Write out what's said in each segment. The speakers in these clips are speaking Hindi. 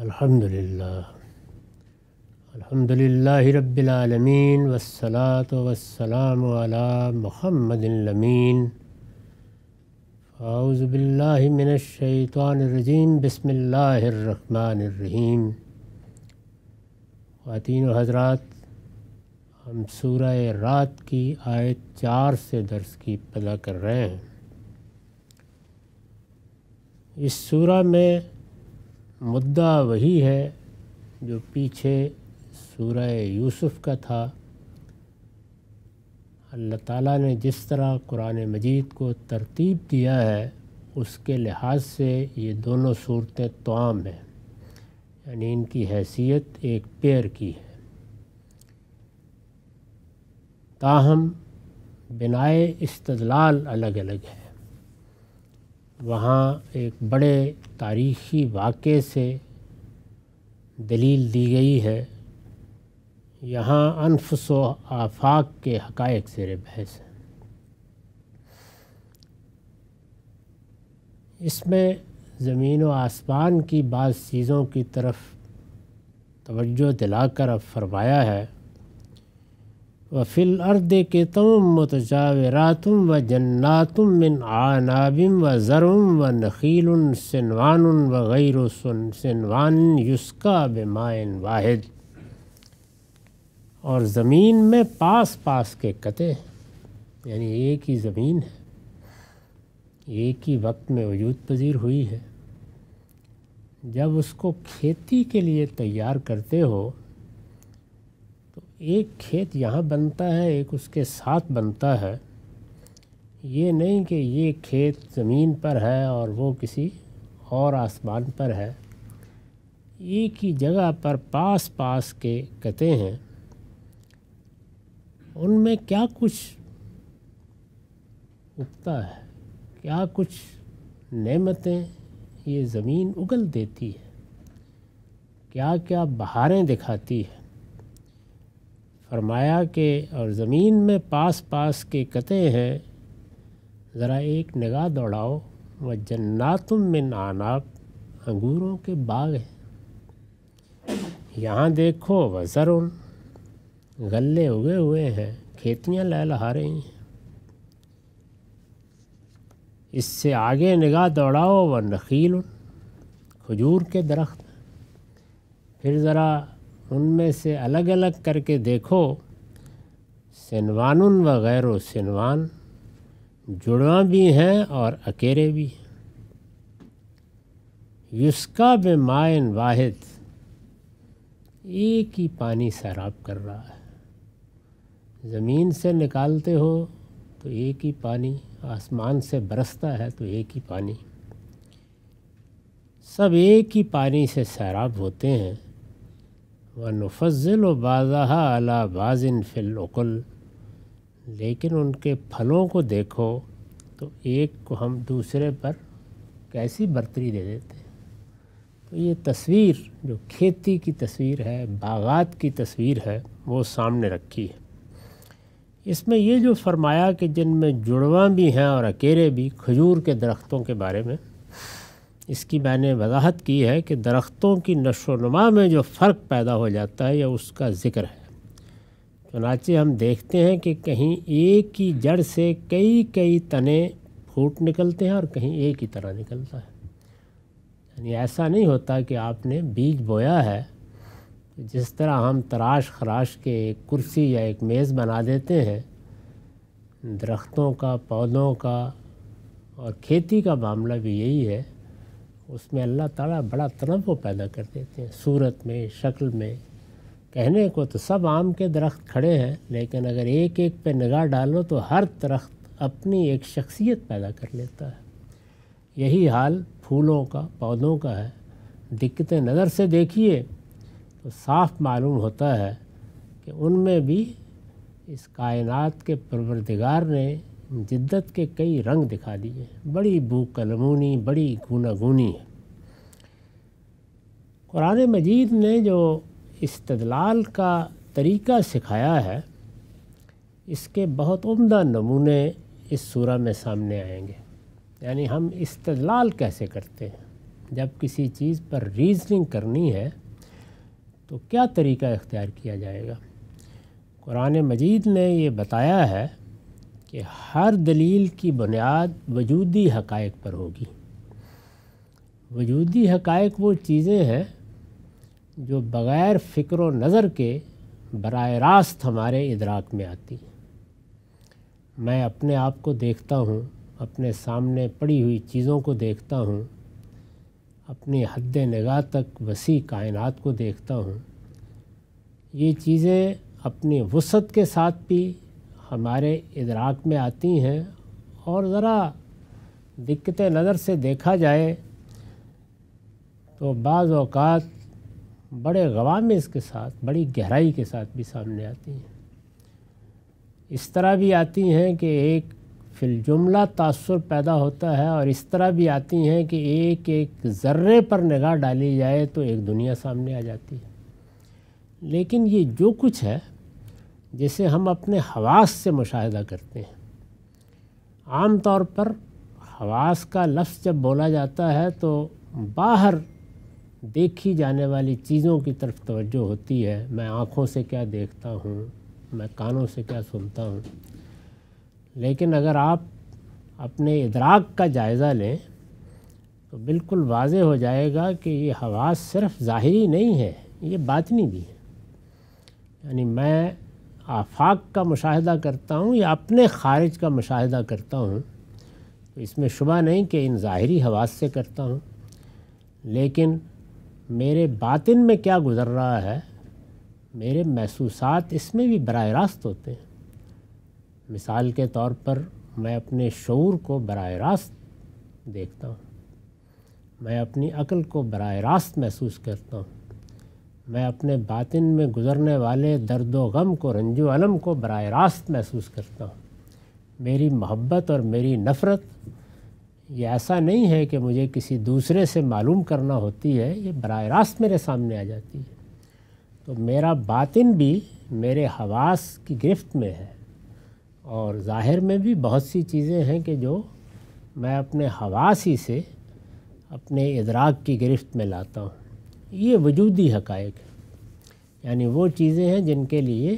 अल्हम्दुलिल्लाह अल्हम्दुलिल्लाह रब्बिलालमीन वस्सलात वस्सलाम अला मुहम्मदिल्लमीन फ़ाउज़बिल्लिमिनशैतरजीम बसमीम ख़वान हजरात हम सूरह रात की आयत चार से दर्स की पदा कर रहे हैं इस सूरह में मुद्दा वही है जो पीछे सूरह यूसुफ का था अल्लाह ताला ने जिस तरह कुरान मजीद को तरतीब दिया है उसके लिहाज से ये दोनों सूरतें तमाम हैं यानी इनकी हैसियत एक पेयर की है ताहम बिनाए इस्तलाल अलग अलग है वहाँ एक बड़े तारीख़ी वाक़े से दलील दी गई है यहाँ अनफस व आफाक के हक़ ज़ेर बहस हैं इसमें ज़मीन व आसमान की बाज़ चीज़ों की तरफ तवज्जो दिलाकर अब फरमाया है व फिल अर्द के तुम मतजावरातुम व जन्नातुम मिन आनाबिम व ज़रुम व नखील सनवान व गैर सनवान युस्का बेमाइन वाहिद और ज़मीन में पास पास के कते यानी एक ही ज़मीन है एक ही वक्त में वजूद पजीर हुई है जब उसको खेती के लिए तैयार करते हो एक खेत यहाँ बनता है एक उसके साथ बनता है ये नहीं कि ये खेत ज़मीन पर है और वो किसी और आसमान पर है एक ही जगह पर पास पास के कते हैं उनमें क्या कुछ उगता है क्या कुछ नेमतें ये ज़मीन उगल देती है क्या क्या बहारें दिखाती है फरमाया कि और ज़मीन में पास पास के कते हैं ज़रा एक निगाह दौड़ाओ व जन्नातुम में आनाब अंगूरों के बाग हैं यहाँ देखो उन गले उगे हुए हैं खेतियाँ लहलहा रही हैं इससे आगे निगाह दौड़ाओ व नखील खजूर के दरख्त फिर ज़रा उनमें से अलग अलग करके देखो सिनवानुन व सिनवान जुड़वा भी हैं और अकेरे भी हैं युस्का बे मायन वाहिद एक ही पानी शराब कर रहा है ज़मीन से निकालते हो तो एक ही पानी आसमान से बरसता है तो एक ही पानी सब एक ही पानी से सैराब होते हैं व नफजल बाज़ा अला बाज़िन फ़िलकुल लेकिन उनके फलों को देखो तो एक को हम दूसरे पर कैसी बर्तरी दे देते हैं तो ये तस्वीर जो खेती की तस्वीर है बागात की तस्वीर है वो सामने रखी है इसमें ये जो फरमाया कि जिनमें जुड़वा भी हैं और अकेले भी खजूर के दरख्तों के बारे में इसकी मैंने वजाहत की है कि दरख्तों की नशोनुमा में जो फ़र्क पैदा हो जाता है या उसका ज़िक्र है चुनाचे हम देखते हैं कि कहीं एक ही जड़ से कई कई तने फूट निकलते हैं और कहीं एक ही तरह निकलता है यानी ऐसा नहीं होता कि आपने बीज बोया है जिस तरह हम तराश खराश के एक कुर्सी या एक मेज़ बना देते हैं दरख्तों का पौधों का और खेती का मामला भी यही है उसमें अल्लाह ताला बड़ा तनव पैदा कर देते हैं सूरत में शक्ल में कहने को तो सब आम के दरख्त खड़े हैं लेकिन अगर एक एक पे निगाह डालो तो हर दरख्त अपनी एक शख्सियत पैदा कर लेता है यही हाल फूलों का पौधों का है दिक्कत नज़र से देखिए तो साफ मालूम होता है कि उनमें भी इस कायनात के परवरदिगार ने जिद्दत के कई रंग दिखा दिए बड़ी बूकलमूनी कलमूनी बड़ी गुनी है कुरान मजीद ने जो इस्तदलाल का तरीका सिखाया है इसके बहुत उम्दा नमूने इस सूरह में सामने आएंगे यानी हम इस्तदलाल कैसे करते हैं जब किसी चीज़ पर रीजनिंग करनी है तो क्या तरीका इख्तियार किया जाएगा कुरान मजीद ने ये बताया है कि हर दलील की बुनियाद वजूदी हकायक पर होगी वजूदी हक़ वो चीज़ें हैं जो बग़ैर फ़िक्र नज़र के बर रास्त हमारे इदराक में आती हैं मैं अपने आप को देखता हूँ अपने सामने पड़ी हुई चीज़ों को देखता हूँ अपनी हद निगाह तक वसी कायन को देखता हूँ ये चीज़ें अपनी वसत के साथ भी हमारे इदराक में आती हैं और ज़रा दिक्कत नज़र से देखा जाए तो बाज़ अवकात बड़े गवामिस के साथ बड़ी गहराई के साथ भी सामने आती हैं इस तरह भी आती हैं कि एक फिलजुमला तासर पैदा होता है और इस तरह भी आती हैं कि एक एक ज़र्रे पर निगाह डाली जाए तो एक दुनिया सामने आ जाती है लेकिन ये जो कुछ है जिसे हम अपने हवास से मुशाह करते हैं आम तौर पर हवास का लफ्ज़ जब बोला जाता है तो बाहर देखी जाने वाली चीज़ों की तरफ तवज्जो होती है मैं आँखों से क्या देखता हूँ मैं कानों से क्या सुनता हूँ लेकिन अगर आप अपने इदराक का जायज़ा लें तो बिल्कुल वाज हो जाएगा कि ये हवास सिर्फ ज़ाहरी नहीं है ये बातनी भी है यानी मैं आफाक का मुशाह करता हूँ या अपने ख़ारिज का मुशाह करता हूँ तो इसमें शुबा नहीं कि इन ज़ाहरी हवास से करता हूँ लेकिन मेरे बातिन में क्या गुज़र रहा है मेरे महसूसात इसमें भी बर रास्त होते हैं मिसाल के तौर पर मैं अपने शूर को बर रास्त देखता हूँ मैं अपनी अकल को बर रास्त महसूस करता हूँ मैं अपने बातिन में गुज़रने वाले दर्द व गम को रंजो अलम को बरह रास्त महसूस करता हूँ मेरी मोहब्बत और मेरी नफ़रत ये ऐसा नहीं है कि मुझे किसी दूसरे से मालूम करना होती है ये बरह रास्त मेरे सामने आ जाती है तो मेरा बातिन भी मेरे हवास की गिरफ्त में है और ज़ाहिर में भी बहुत सी चीज़ें हैं कि जो मैं अपने हवास ही से अपने इदराक की गिरफ्त में लाता हूँ ये वजूदी हकायक यानी वो चीज़ें हैं जिनके लिए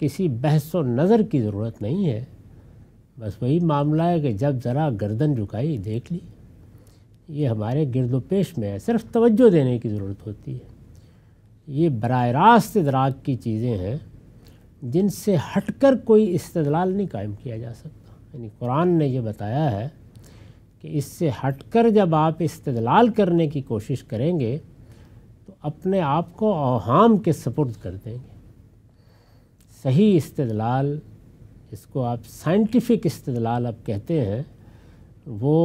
किसी बहस व नज़र की ज़रूरत नहीं है बस वही मामला है कि जब ज़रा गर्दन झुकाई देख ली ये हमारे गिरद पेश में है सिर्फ तवज्जो देने की ज़रूरत होती है ये बर रास्त इदराक की चीज़ें हैं जिनसे हट कर कोई इस्तलाल नहीं कायम किया जा सकता यानी कुरान ने यह बताया है कि इससे हट कर जब आप इस्तलाल करने की कोशिश करेंगे अपने आप को अवाम के सपुर्द कर देंगे सही इस्तलाल इसको आप साइंटिफिक इस्तलाल आप कहते हैं वो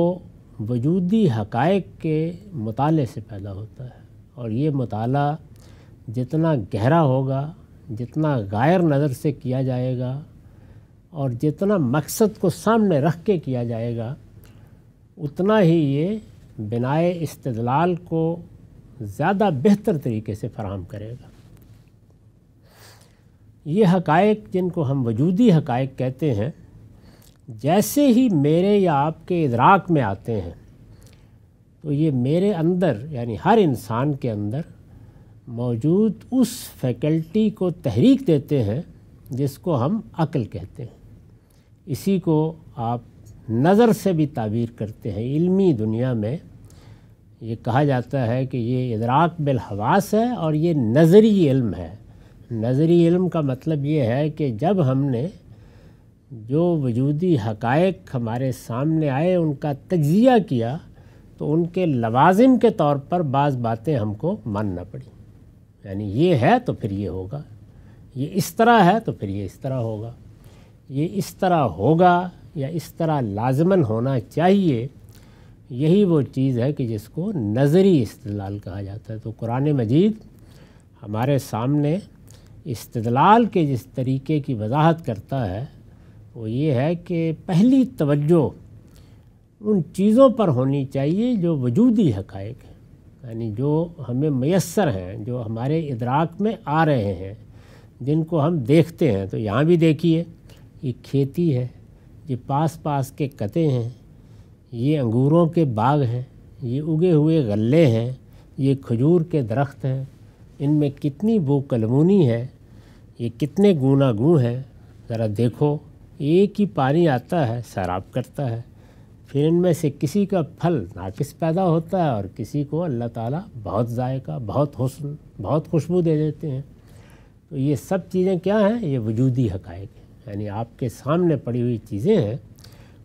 वजूदी हकायक के मताले से पैदा होता है और ये मताला जितना गहरा होगा जितना गायर नज़र से किया जाएगा और जितना मकसद को सामने रख के किया जाएगा उतना ही ये बिनाए इस्तलाल को ज़्यादा बेहतर तरीके से फ़राम करेगा ये हकायक जिनको हम वजूदी हकायक कहते हैं जैसे ही मेरे या आपके इदराक में आते हैं तो ये मेरे अंदर यानी हर इंसान के अंदर मौजूद उस फैकल्टी को तहरीक देते हैं जिसको हम अक्ल कहते हैं इसी को आप नज़र से भी ताबीर करते हैं इल्मी दुनिया में ये कहा जाता है कि ये इदराक बिलहवास है और ये नज़री इल्म है नज़री इल्म का मतलब ये है कि जब हमने जो वजूदी हकायक हमारे सामने आए उनका तजिया किया तो उनके लवाजिम के तौर पर बाज़ बातें हमको मानना पड़ी यानी ये है तो फिर ये होगा ये इस तरह है तो फिर ये इस तरह होगा ये इस तरह होगा या इस तरह लाजमन होना चाहिए यही वो चीज़ है कि जिसको नज़री इस्तलाल कहा जाता है तो कुरान मजीद हमारे सामने इस्तलाल के जिस तरीके की वजाहत करता है वो ये है कि पहली तवज्जो उन चीज़ों पर होनी चाहिए जो वजूदी हकायक यानी जो हमें मैसर हैं जो हमारे इदराक में आ रहे हैं जिनको हम देखते हैं तो यहाँ भी देखिए ये खेती है ये पास पास के कते हैं ये अंगूरों के बाग हैं ये उगे हुए गल्ले हैं ये खजूर के दरख्त हैं इनमें कितनी वो कलमूनी है ये कितने गु हैं ज़रा देखो एक ही पानी आता है शराब करता है फिर इनमें से किसी का फल नाकिस पैदा होता है और किसी को अल्लाह ताला बहुत जायका बहुत हसन बहुत खुशबू दे देते हैं तो ये सब चीज़ें क्या हैं ये वजूदी हकायक हैं यानी आपके सामने पड़ी हुई चीज़ें हैं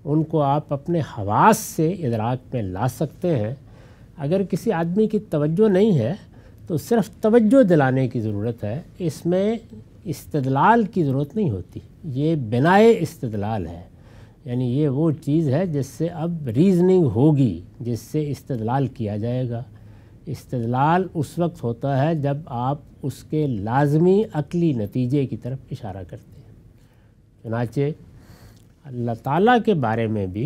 उनको आप अपने हवास से इदराक में ला सकते हैं अगर किसी आदमी की तवज्जो नहीं है तो सिर्फ तवज्जो दिलाने की ज़रूरत है इसमें इस्तदलाल की ज़रूरत नहीं होती ये बिनाए इस्तदलाल है यानी ये वो चीज़ है जिससे अब रीजनिंग होगी जिससे इस्तदलाल किया जाएगा इस्तदलाल उस वक्त होता है जब आप उसके लाजमी अकली नतीजे की तरफ इशारा करते हैं चुनाचे अल्लाह ताला के बारे में भी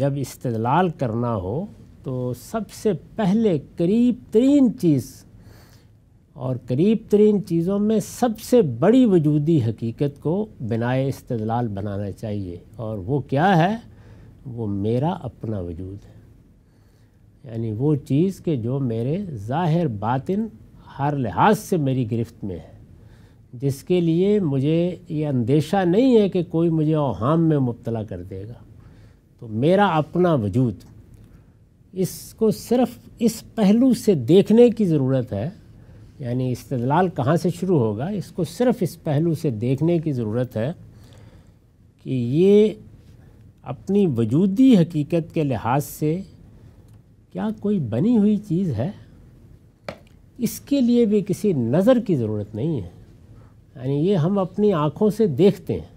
जब इस्तलाल करना हो तो सबसे पहले करीब तरीन चीज़ और करीब तरीन चीज़ों में सबसे बड़ी वजूदी हकीकत को बिनाए इस्तलाल बनाना चाहिए और वो क्या है वो मेरा अपना वजूद है यानी वो चीज़ के जो मेरे ज़ाहिर बातिन हर लिहाज से मेरी गिरफ्त में है जिसके लिए मुझे ये अंदेशा नहीं है कि कोई मुझे ओहाम में मुबतला कर देगा तो मेरा अपना वजूद इसको सिर्फ इस पहलू से देखने की ज़रूरत है यानी इस्तलाल कहाँ से शुरू होगा इसको सिर्फ इस पहलू से देखने की ज़रूरत है कि ये अपनी वजूदी हकीकत के लिहाज से क्या कोई बनी हुई चीज़ है इसके लिए भी किसी नज़र की ज़रूरत नहीं है यानी ये हम अपनी आँखों से देखते हैं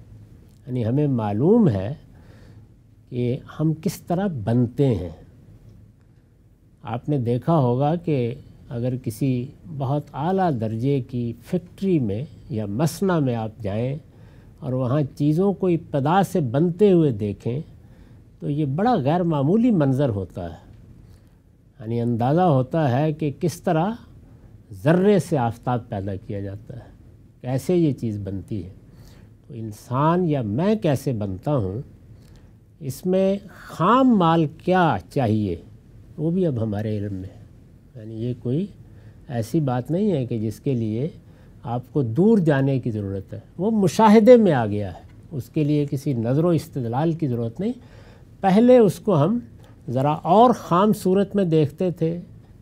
यानी हमें मालूम है कि हम किस तरह बनते हैं आपने देखा होगा कि अगर किसी बहुत आला दर्जे की फैक्ट्री में या मसना में आप जाएं और वहाँ चीज़ों को इब्तदा से बनते हुए देखें तो ये बड़ा गैर मामूली मंज़र होता है यानी अंदाज़ा होता है कि किस तरह ज़र्रे से आफ्ताब पैदा किया जाता है कैसे ये चीज़ बनती है तो इंसान या मैं कैसे बनता हूँ इसमें खाम माल क्या चाहिए वो भी अब हमारे इल्म में है यानी ये कोई ऐसी बात नहीं है कि जिसके लिए आपको दूर जाने की ज़रूरत है वो मुशाहदे में आ गया है उसके लिए किसी नज़र इस्तलाल की ज़रूरत नहीं पहले उसको हम ज़रा और ख़ाम सूरत में देखते थे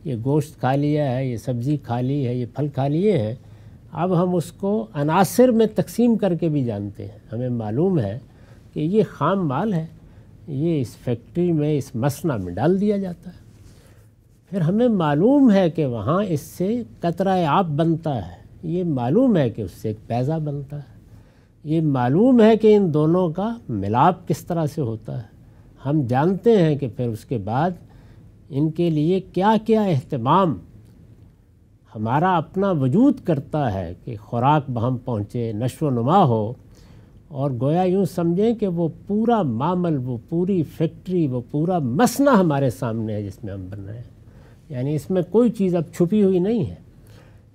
ये गोश्त खा लिया है ये सब्ज़ी खा ली है ये फल खा लिए हैं अब हम उसको अनासर में तकसीम करके भी जानते हैं हमें मालूम है कि ये ख़ाम माल है ये इस फैक्ट्री में इस मसना में डाल दिया जाता है फिर हमें मालूम है कि वहाँ इससे कतरा आप बनता है ये मालूम है कि उससे एक पैज़ा बनता है ये मालूम है कि इन दोनों का मिलाप किस तरह से होता है हम जानते हैं कि फिर उसके बाद इनके लिए क्या क्या अहतमाम हमारा अपना वजूद करता है कि खुराक हम पहुँचे नशो नुमा हो और गोया यूँ समझें कि वो पूरा मामल वो पूरी फैक्ट्री वो पूरा मसना हमारे सामने है जिसमें हम बन रहे हैं यानी इसमें कोई चीज़ अब छुपी हुई नहीं है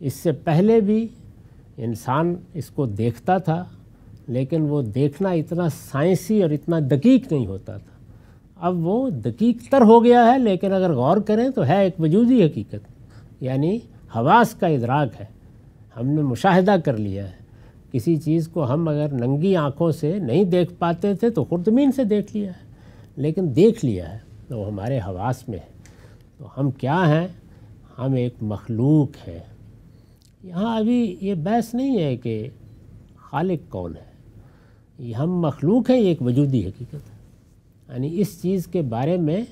इससे पहले भी इंसान इसको देखता था लेकिन वो देखना इतना साइंसी और इतना दकीक नहीं होता था अब वो दकीक तर हो गया है लेकिन अगर गौर करें तो है एक वजूदी हकीकत यानी हवास का इदराक है हमने मुशाहिदा कर लिया है किसी चीज़ को हम अगर नंगी आँखों से नहीं देख पाते थे तो खुर्दमीन से देख लिया है लेकिन देख लिया है तो हमारे हवास में है तो हम क्या हैं हम एक मखलूक हैं यहाँ अभी ये बहस नहीं है कि खालिक कौन है ये हम मखलूक हैं ये एक वजूदी हकीकत है यानी इस चीज़ के बारे में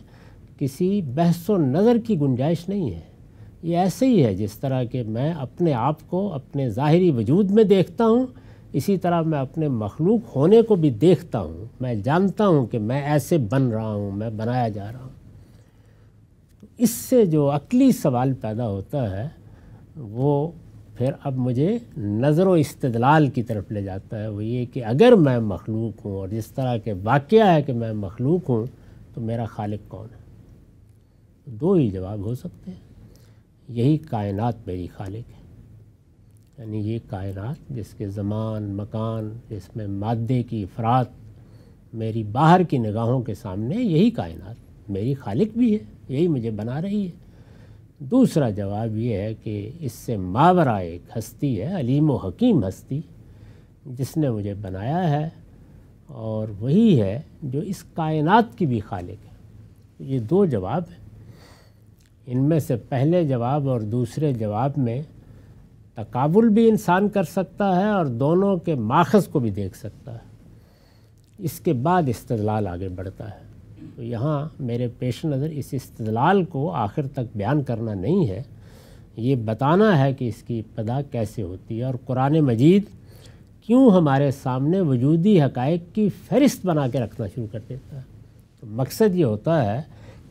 किसी बहस नज़र की गुंजाइश नहीं है ये ऐसे ही है जिस तरह के मैं अपने आप को अपने ज़ाहरी वजूद में देखता हूँ इसी तरह मैं अपने मखलूक होने को भी देखता हूँ मैं जानता हूँ कि मैं ऐसे बन रहा हूँ मैं बनाया जा रहा हूँ इससे जो अकली सवाल पैदा होता है वो फिर अब मुझे नज़र इस्तलाल की तरफ ले जाता है वो ये कि अगर मैं मखलूक हूँ और जिस तरह के वाक़ है कि मैं मखलूक हूँ तो मेरा खालिक कौन है दो ही जवाब हो सकते हैं यही कायनात मेरी खालिक है यानी ये कायनात जिसके ज़मान मकान जिसमें मादे की अफरात मेरी बाहर की निगाहों के सामने यही कायनात मेरी खालिक भी है यही मुझे बना रही है दूसरा जवाब ये है कि इससे मावरा एक हस्ती है अलीम हकीम हस्ती जिसने मुझे बनाया है और वही है जो इस कायनात की भी खालिक है ये दो जवाब हैं इनमें से पहले जवाब और दूसरे जवाब में तकाबुल भी इंसान कर सकता है और दोनों के माखज़ को भी देख सकता है इसके बाद इस्तलाल आगे बढ़ता है तो यहाँ मेरे पेश नज़र इस इस्तलाल को आखिर तक बयान करना नहीं है ये बताना है कि इसकी इब्तदा कैसे होती है और कुरान मजीद क्यों हमारे सामने वजूदी हकायक की फहरिस्त बना के रखना शुरू कर देता है तो मकसद ये होता है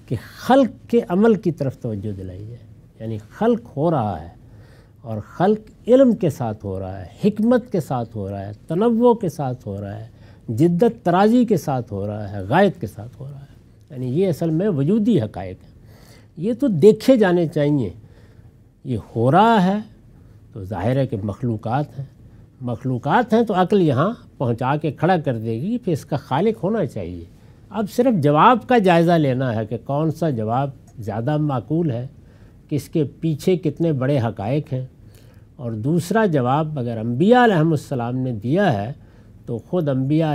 कि खल्क के अमल की तरफ तोज्जो दिलाई जाए यानी खल्क हो रहा है और खल्क इल्म के साथ हो रहा है हमत के साथ हो रहा है तनवो के साथ हो रहा है जिद्दत तराजी के साथ हो रहा है गायत के साथ हो रहा है यानी ये असल में वजूदी हक़ हैं ये तो देखे जाने चाहिए ये हो रहा है तो ज़ाहिर है कि मखलूक़ हैं मखलूक़ हैं तो अक्ल यहाँ पहुँचा के खड़ा कर देगी फिर इसका खालिक होना चाहिए अब सिर्फ जवाब का जायज़ा लेना है कि कौन सा जवाब ज़्यादा माकूल है किसके पीछे कितने बड़े हकायक हैं और दूसरा जवाब अगर अम्बिया ने दिया है तो ख़ुद अम्बिया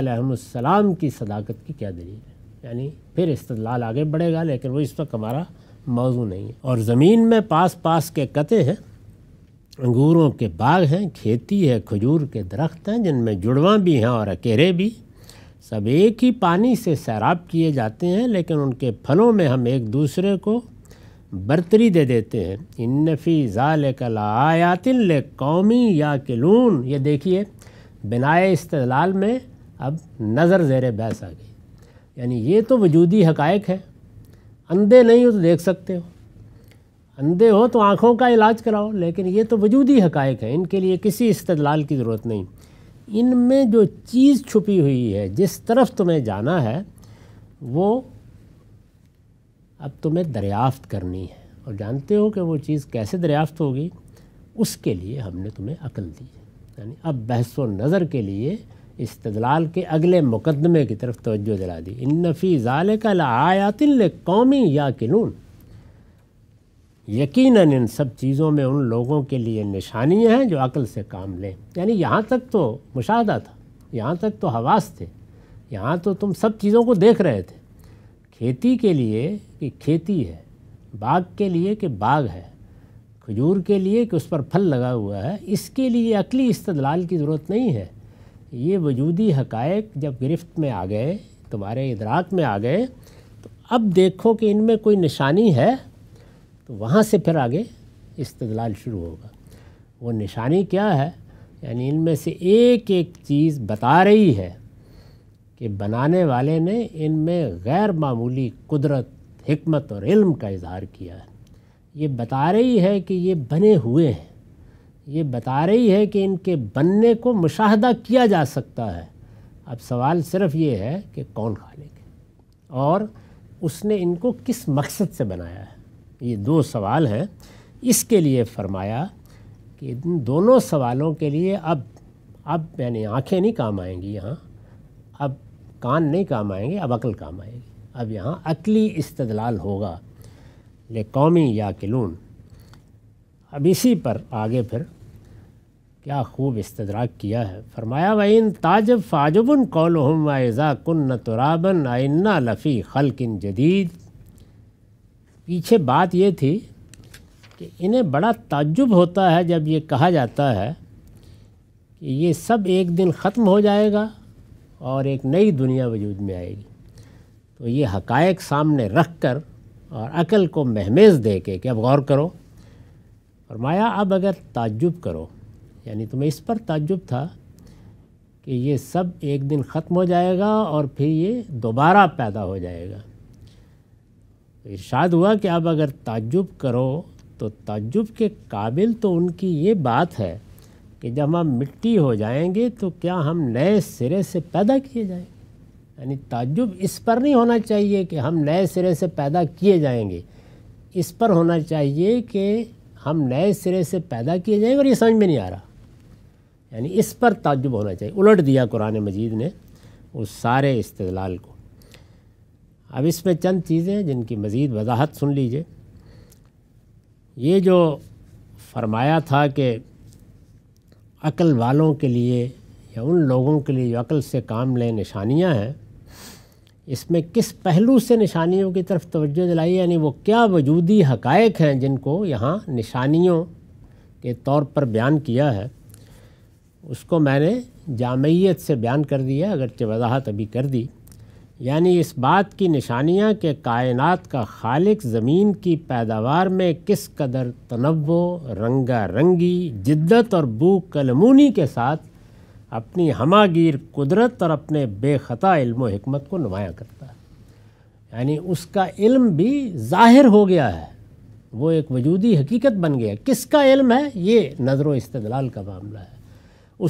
की सदाकत की क्या दलील है यानी फिर इस्तलाल आगे बढ़ेगा लेकिन वो इस वक्त हमारा मौजू नहीं है और ज़मीन में पास पास के कते हैं अंगूरों के बाग हैं खेती है खजूर के दरख्त हैं जिनमें जुड़वा भी हैं और अकेरे भी सब एक ही पानी से सैराब किए जाते हैं लेकिन उनके फलों में हम एक दूसरे को बर्तरी दे देते हैं इन्नफ़ी ज़ाल कलायातिन ले कौमी या किलून ये देखिए बिनाए इस्तलाल में अब नज़र ज़ेर बहस आ गई यानी ये तो वजूदी हकायक है अंधे नहीं हो तो देख सकते हो अंधे हो तो आँखों का इलाज कराओ लेकिन ये तो वजूदी हकायक है इनके लिए किसी इस्तलाल की ज़रूरत नहीं इनमें जो चीज़ छुपी हुई है जिस तरफ तुम्हें जाना है वो अब तुम्हें दरियाफ्त करनी है और जानते हो कि वो चीज़ कैसे दरियाफ्त होगी उसके लिए हमने तुम्हें अकल दी यानी अब बहस व नज़र के लिए इस्तलाल के अगले मुकदमे की तरफ तोज्जो दिला दी इन नफ़ी ज़ाल का आयातिन कौमी या किनून यकीनन इन सब चीज़ों में उन लोगों के लिए निशानियाँ हैं जो अकल से काम लें यानी यहाँ तक तो मुशाह था यहाँ तक तो हवास थे यहाँ तो तुम सब चीज़ों को देख रहे थे खेती के लिए कि खेती है बाग के लिए कि बाग है खजूर के लिए कि उस पर फल लगा हुआ है इसके लिए अकली इस्तलाल की ज़रूरत नहीं है ये वजूदी हकायक जब गिरफ्त में आ गए तुम्हारे इदराक में आ गए तो अब देखो कि इनमें कोई निशानी है तो वहाँ से फिर आगे इस्तलाल शुरू होगा वो निशानी क्या है यानी इनमें से एक एक चीज़ बता रही है कि बनाने वाले ने इनमें गैर मामूली कुदरत हमत और इल्म का इजहार किया है ये बता रही है कि ये बने हुए हैं ये बता रही है कि इनके बनने को मुशाहदा किया जा सकता है अब सवाल सिर्फ ये है कि कौन खालिक है और उसने इनको किस मकसद से बनाया है ये दो सवाल हैं इसके लिए फरमाया कि इन दोनों सवालों के लिए अब अब यानी आंखें नहीं काम आएंगी यहाँ अब कान नहीं काम आएंगे अब अकल काम आएगी अब यहाँ अकली इस्तदलाल होगा ले कौमी या किलून अब इसी पर आगे फिर क्या खूब इस्तदराक किया है फरमाया वन ताजब फाजबन कौल हम वाज़ा कन्न तुराबन आइन्ना लफ़ी खलकिन जदीद पीछे बात ये थी कि इन्हें बड़ा ताज्जुब होता है जब ये कहा जाता है कि ये सब एक दिन ख़त्म हो जाएगा और एक नई दुनिया वजूद में आएगी तो ये हकायक सामने रख कर और अकल को महमेज दे के कि अब गौर करो फरमाया अब अगर ताज्जुब करो यानी तुम्हें इस पर ताज्जुब था कि ये सब एक दिन ख़त्म हो जाएगा और फिर ये दोबारा पैदा हो जाएगा इर्शाद हुआ कि आप अगर ताजुब करो तो ताजुब के काबिल तो उनकी ये बात है कि जब हम मिट्टी हो जाएंगे तो क्या हम नए सिरे से पैदा किए जाएंगे यानी ताजुब इस पर नहीं होना चाहिए कि हम नए सिरे से पैदा किए जाएंगे इस पर होना चाहिए कि हम नए सिरे से पैदा किए जाएंगे और ये समझ में नहीं आ रहा यानी इस पर ताजुब होना चाहिए उलट दिया कुरान मजीद ने उस सारे इस्तलाल को अब इसमें चंद चीज़ें जिनकी मज़ीद वजाहत सुन लीजिए ये जो फरमाया था कि अक़ल वालों के लिए या उन लोगों के लिए जो अक़ल से काम लें निशानियाँ हैं इसमें किस पहलू से निशानियों की तरफ तवज्जो दिलाई यानी वो क्या वजूदी हकायक हैं जिनको यहाँ निशानियों के तौर पर बयान किया है उसको मैंने जामयत से बयान कर दिया अगरचे वजाहत अभी कर दी यानी इस बात की निशानियाँ कि कायनात का खालिक ज़मीन की पैदावार में किस कदर तनवो रंगा रंगी जिद्दत और बू कलमूनी के साथ अपनी हमागीर कुदरत और अपने बेखता इल्म हमत को नुमाया करता है यानी उसका इल्म भी ज़ाहिर हो गया है वो एक वजूदी हकीकत बन गया किसका इल्म है ये नज़र व का मामला है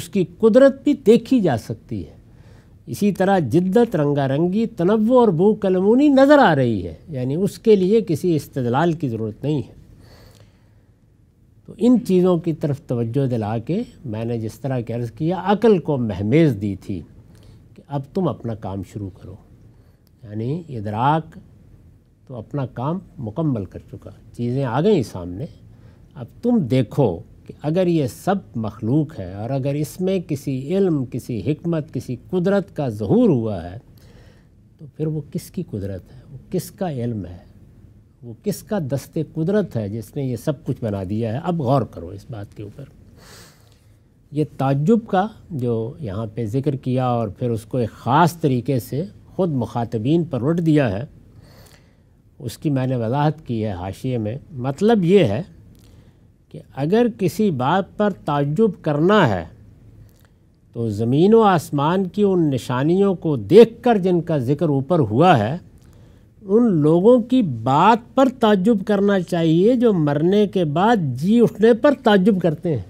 उसकी कुदरत भी देखी जा सकती है इसी तरह जिद्दत रंगारंगी तनव और बू कलमूनी नज़र आ रही है यानी उसके लिए किसी इस्तलाल की ज़रूरत नहीं है तो इन चीज़ों की तरफ तवज्जो दिला के मैंने जिस तरह के अर्ज़ किया अकल को महमेज़ दी थी कि अब तुम अपना काम शुरू करो यानी इदराक तो अपना काम मुकम्मल कर चुका चीज़ें आ गई सामने अब तुम देखो कि अगर ये सब मखलूक है और अगर इसमें किसी इल्म किसी हमत किसी कुदरत का जहूर हुआ है तो फिर वो किसकी कुदरत है वो किसका इल्म है वो किसका दस्ते कुदरत है जिसने ये सब कुछ बना दिया है अब गौर करो इस बात के ऊपर ये ताजुब का जो यहाँ पे ज़िक्र किया और फिर उसको एक ख़ास तरीके से ख़ुद मुखातबीन पर उठ दिया है उसकी मैंने वजाहत की है हाशिए में मतलब ये है कि अगर किसी बात पर ताज्जुब करना है तो ज़मीन व आसमान की उन निशानियों को देखकर जिनका ज़िक्र ऊपर हुआ है उन लोगों की बात पर ताज्जुब करना चाहिए जो मरने के बाद जी उठने पर ताज्जुब करते हैं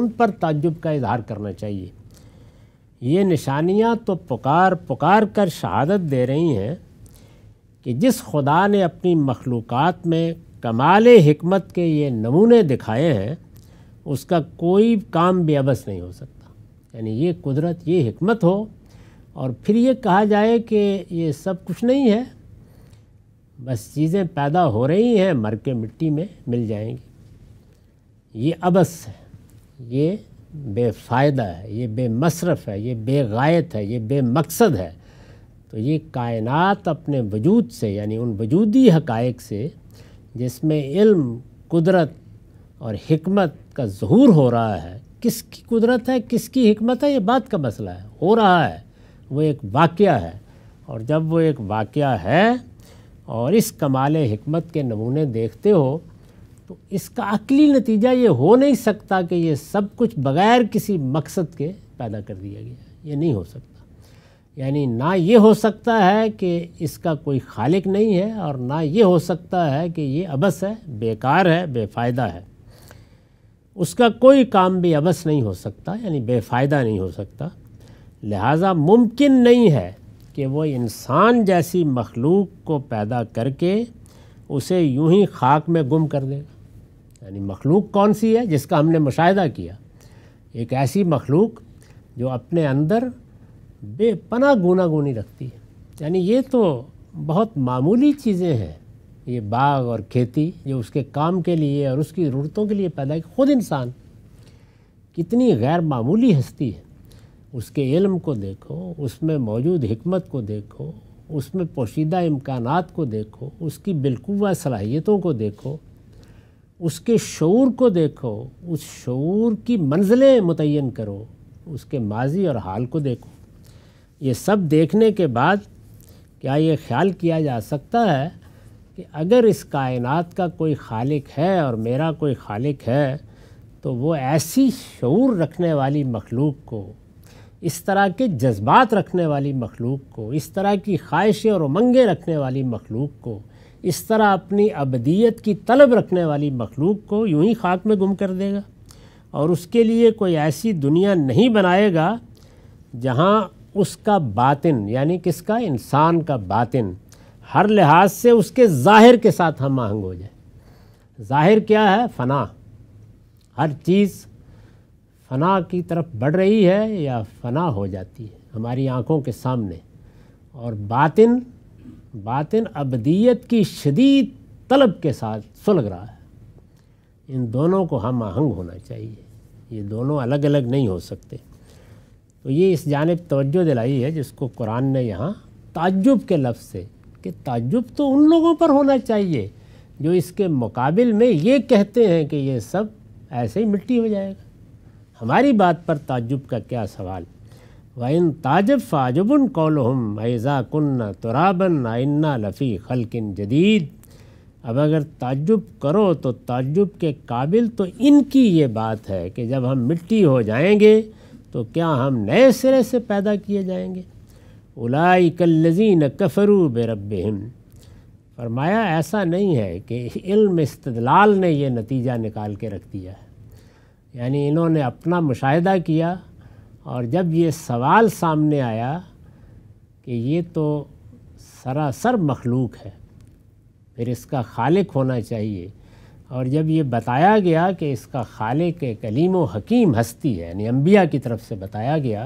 उन पर ताज्जुब का इजहार करना चाहिए ये निशानियाँ तो पुकार पुकार कर शहादत दे रही हैं कि जिस खुदा ने अपनी मखलूक़ात में कमाल हमत के ये नमूने दिखाए हैं उसका कोई काम अबस नहीं हो सकता यानी ये कुदरत ये हमत हो और फिर ये कहा जाए कि ये सब कुछ नहीं है बस चीज़ें पैदा हो रही हैं मर के मिट्टी में मिल जाएंगी ये अबस है ये बेफ़ायदा है ये बेमसरफ़ है ये बेगायत है ये बेमकसद है तो ये कायनात अपने वजूद से यानी उन वजूदी हकायक से जिसमें इल्म कुदरत और हमत का जहूर हो रहा है किसकी कुदरत है किसकी हमत है ये बात का मसला है हो रहा है वो एक वाक़ है और जब वो एक वाक़ है और इस कमाल हमत के नमूने देखते हो तो इसका अकली नतीजा ये हो नहीं सकता कि ये सब कुछ बग़ैर किसी मकसद के पैदा कर दिया गया ये नहीं हो सकता यानी ना ये हो सकता है कि इसका कोई खालिक नहीं है और ना ये हो सकता है कि ये अबस है बेकार है बेफ़ायदा है उसका कोई काम भी अबस नहीं हो सकता यानी बेफ़ायदा नहीं हो सकता लिहाजा मुमकिन नहीं है कि वो इंसान जैसी मखलूक को पैदा करके उसे यूं ही खाक में गुम कर देगा यानी मखलूक कौन सी है जिसका हमने मुशाह किया एक ऐसी मखलूक जो अपने अंदर बेपना गुनागुनी रखती है यानी ये तो बहुत मामूली चीज़ें हैं ये बाग और खेती जो उसके काम के लिए और उसकी ज़रूरतों के लिए पैदा खुद इंसान कितनी गैर मामूली हस्ती है उसके इल्म को देखो उसमें मौजूद हमत को देखो उसमें पोशीदा इम्कान को देखो उसकी बिलकुवा सलाहियतों को देखो उसके शूर को देखो उस शूर की मंजिलें मुतन करो उसके माजी और हाल को देखो ये सब देखने के बाद क्या ये ख्याल किया जा सकता है कि अगर इस कायनात का कोई खालिक है और मेरा कोई खालिक है तो वो ऐसी शूर रखने वाली मखलूक को इस तरह के जज्बात रखने वाली मखलूक को इस तरह की ख्वाहिशें और उमंगें रखने वाली मखलूक को इस तरह अपनी अबदियत की तलब रखने वाली मखलूक को यूं ही खाक में गुम कर देगा और उसके लिए कोई ऐसी दुनिया नहीं बनाएगा जहाँ उसका बातिन यानी किसका इंसान का बातिन हर लिहाज से उसके ज़ाहिर के साथ हम आहंग हो जाए ज़ाहिर क्या है फ़ना हर चीज़ फ़ना की तरफ बढ़ रही है या फ़ना हो जाती है हमारी आँखों के सामने और बातिन बातिन अबदीत की शदीद तलब के साथ सुलग रहा है इन दोनों को हम आहंग होना चाहिए ये दोनों अलग अलग नहीं हो सकते तो ये इस जानब तोज्जो दिलाई है जिसको कुरान ने यहाँ ताजुब के लफ्ज़ से कि ताजुब तो उन लोगों पर होना चाहिए जो इसके मुकाबिल में ये कहते हैं कि ये सब ऐसे ही मिट्टी हो जाएगा हमारी बात पर ताजुब का क्या सवाल वन ताजब फ़ाजबन हम ऐज़ा कन्ना तुराबन आइन्ना लफ़ी खलकिन जदीद अब अगर ताजुब करो तो ताजुब के काबिल तो इनकी ये बात है कि जब हम मिट्टी हो जाएंगे तो क्या हम नए सिरे से पैदा किए जाएंगे उलाई कल्लजीन कफरू बरबिम फरमाया ऐसा नहीं है कि इल्म इस्तलाल ने यह नतीजा निकाल के रख दिया है यानी इन्होंने अपना मुशाह किया और जब ये सवाल सामने आया कि ये तो सरासर मखलूक है फिर इसका खालिक होना चाहिए और जब ये बताया गया कि इसका खाले के कलीम हकीम हस्ती है यानी अम्बिया की तरफ से बताया गया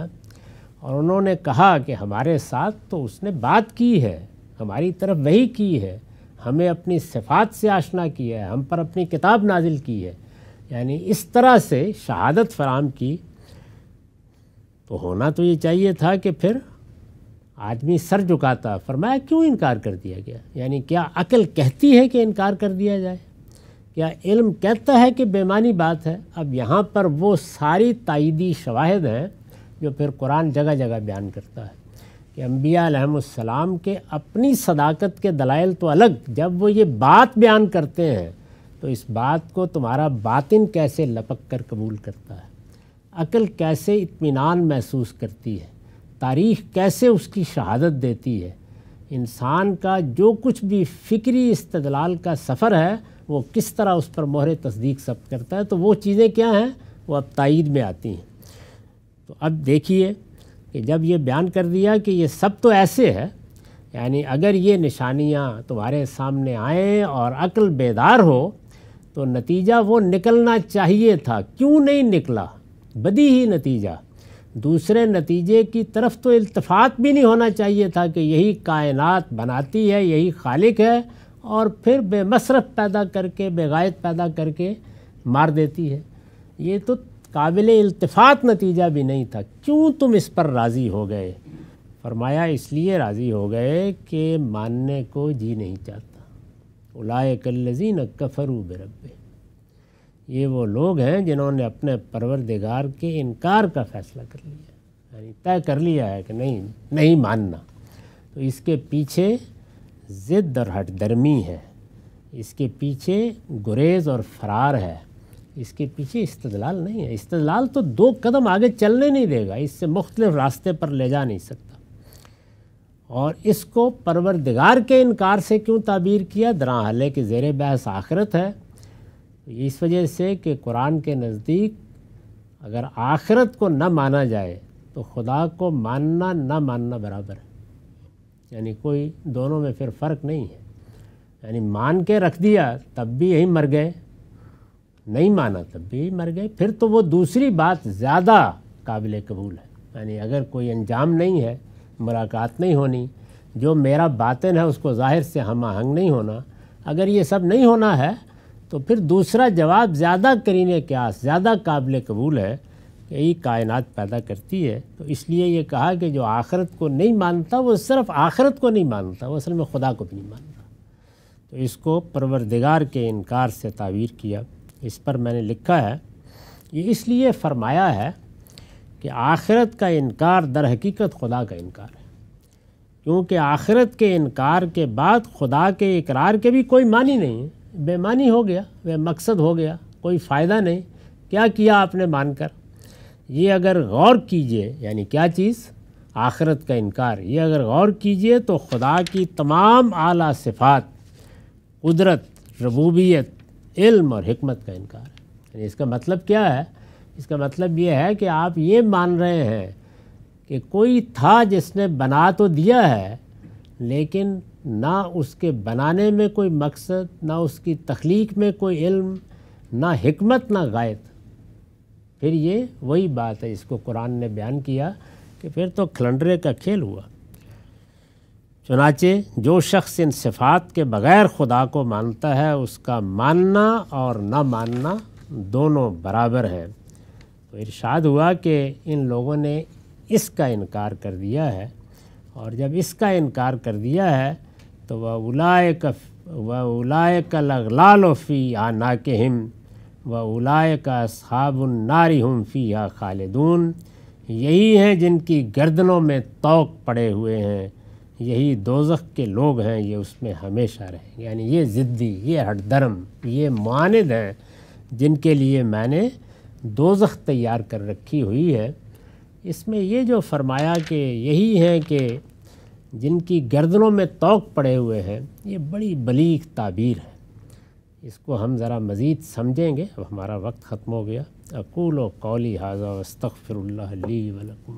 और उन्होंने कहा कि हमारे साथ तो उसने बात की है हमारी तरफ वही की है हमें अपनी सिफात से आशना किया है हम पर अपनी किताब नाजिल की है यानी इस तरह से शहादत फराम की तो होना तो ये चाहिए था कि फिर आदमी सर झुकाता फरमाया क्यों इनकार कर दिया गया यानी क्या अकल कहती है कि इनकार कर दिया जाए या इल्म कहता है कि बेमानी बात है अब यहाँ पर वो सारी तइदी शवाहद हैं जो फिर कुरान जगह जगह बयान करता है कि अम्बियालाम के अपनी सदाकत के दलाइल तो अलग जब वो ये बात बयान करते हैं तो इस बात को तुम्हारा बातिन कैसे लपक कर कबूल करता है अकल कैसे इत्मीनान महसूस करती है तारीख कैसे उसकी शहादत देती है इंसान का जो कुछ भी फ़िक्री इस्तलाल का सफ़र है वो किस तरह उस पर मोहर तस्दीक सब करता है तो वो चीज़ें क्या हैं वो अब तइद में आती हैं तो अब देखिए कि जब ये बयान कर दिया कि ये सब तो ऐसे है यानी अगर ये निशानियाँ तुम्हारे सामने आएँ और अक्ल बेदार हो तो नतीजा वो निकलना चाहिए था क्यों नहीं निकला बदी ही नतीजा दूसरे नतीजे की तरफ तो इल्तफात भी नहीं होना चाहिए था कि यही कायनात बनाती है यही खालिक है और फिर बेमसरफ पैदा करके बेगायत पैदा करके मार देती है ये तो काबिल इल्तफात नतीजा भी नहीं था क्यों तुम इस पर राज़ी हो गए फरमाया इसलिए राज़ी हो गए कि मानने को जी नहीं चाहता उलाए कल्लजीन कफरू बरबे ये वो लोग हैं जिन्होंने अपने परवरदिगार के इनकार का फ़ैसला कर लिया यानी तय कर लिया है कि नहीं नहीं मानना तो इसके पीछे ज़िद्द और हट दर्मी है इसके पीछे गुरेज और फरार है इसके पीछे इस्तलाल नहीं है इस्तलाल तो दो कदम आगे चलने नहीं देगा इससे मुख्तलिफ रास्ते पर ले जा नहीं सकता और इसको परवरदिगार के इनकार से क्यों ताबीर किया दरा हल के ज़ेर बहस आखरत है इस वजह से कि कुरान के नज़दीक अगर आखरत को न माना जाए तो खुदा को मानना ना मानना बराबर है यानी कोई दोनों में फिर फ़र्क नहीं है यानी मान के रख दिया तब भी यही मर गए नहीं माना तब भी मर गए फिर तो वो दूसरी बात ज़्यादा काबिल कबूल है यानी अगर कोई अंजाम नहीं है मुलाकात नहीं होनी जो मेरा बातन है उसको ज़ाहिर से हम आहंग नहीं होना अगर ये सब नहीं होना है तो फिर दूसरा जवाब ज़्यादा करीने क्यास ज़्यादा काबिल कबूल है यही कायनात पैदा करती है तो इसलिए ये कहा कि जो आखरत को नहीं मानता वो सिर्फ आखरत को नहीं मानता वो असल में खुदा को भी नहीं मानता तो इसको परवरदिगार के इनकार से तावीर किया इस पर मैंने लिखा है ये इसलिए फरमाया है कि आखिरत का इनकार दर हकीकत खुदा का इनकार है क्योंकि आखिरत के इनकार के बाद खुदा के इकरार के भी कोई मानी नहीं है बेमानी हो गया वह मकसद हो गया कोई फ़ायदा नहीं क्या किया आपने मानकर ये अगर गौर कीजिए यानी क्या चीज़ आखरत का इनकार ये अगर गौर कीजिए तो खुदा की तमाम आला सिफात कुदरत रबूबियत इल्म और हमत का इनकार है यानी इसका मतलब क्या है इसका मतलब ये है कि आप ये मान रहे हैं कि कोई था जिसने बना तो दिया है लेकिन ना उसके बनाने में कोई मकसद ना उसकी तख्लीक में कोई इल्म ना हमत ना गायत फिर ये वही बात है इसको कुरान ने बयान किया कि फिर तो खलंडरे का खेल हुआ चुनाचे जो शख्स इन सिफात के बग़ैर खुदा को मानता है उसका मानना और न मानना दोनों बराबर है तो इरशाद हुआ कि इन लोगों ने इसका इनकार कर दिया है और जब इसका इनकार कर दिया है तो वह उलाय कफ व उलाय कलगलाल फ़ी आना के हिम व उलाय का साबुन नारी हम फ़ीहा खालिदून यही हैं जिनकी गर्दनों में तोक पड़े हुए हैं यही दोजख के लोग हैं ये उसमें हमेशा रहें यानी ये ज़िद्दी ये हटधर्म ये मानद हैं जिनके लिए मैंने दोजख तैयार कर रखी हुई है इसमें ये जो फरमाया कि यही हैं कि जिनकी गर्दनों में तोक पड़े हुए हैं ये बड़ी बलीक ताबीर है इसको हम ज़रा मज़ीद समझेंगे अब हमारा वक्त ख़त्म हो गया अकूल कौली हाजा वस्तफ़िर वलकुम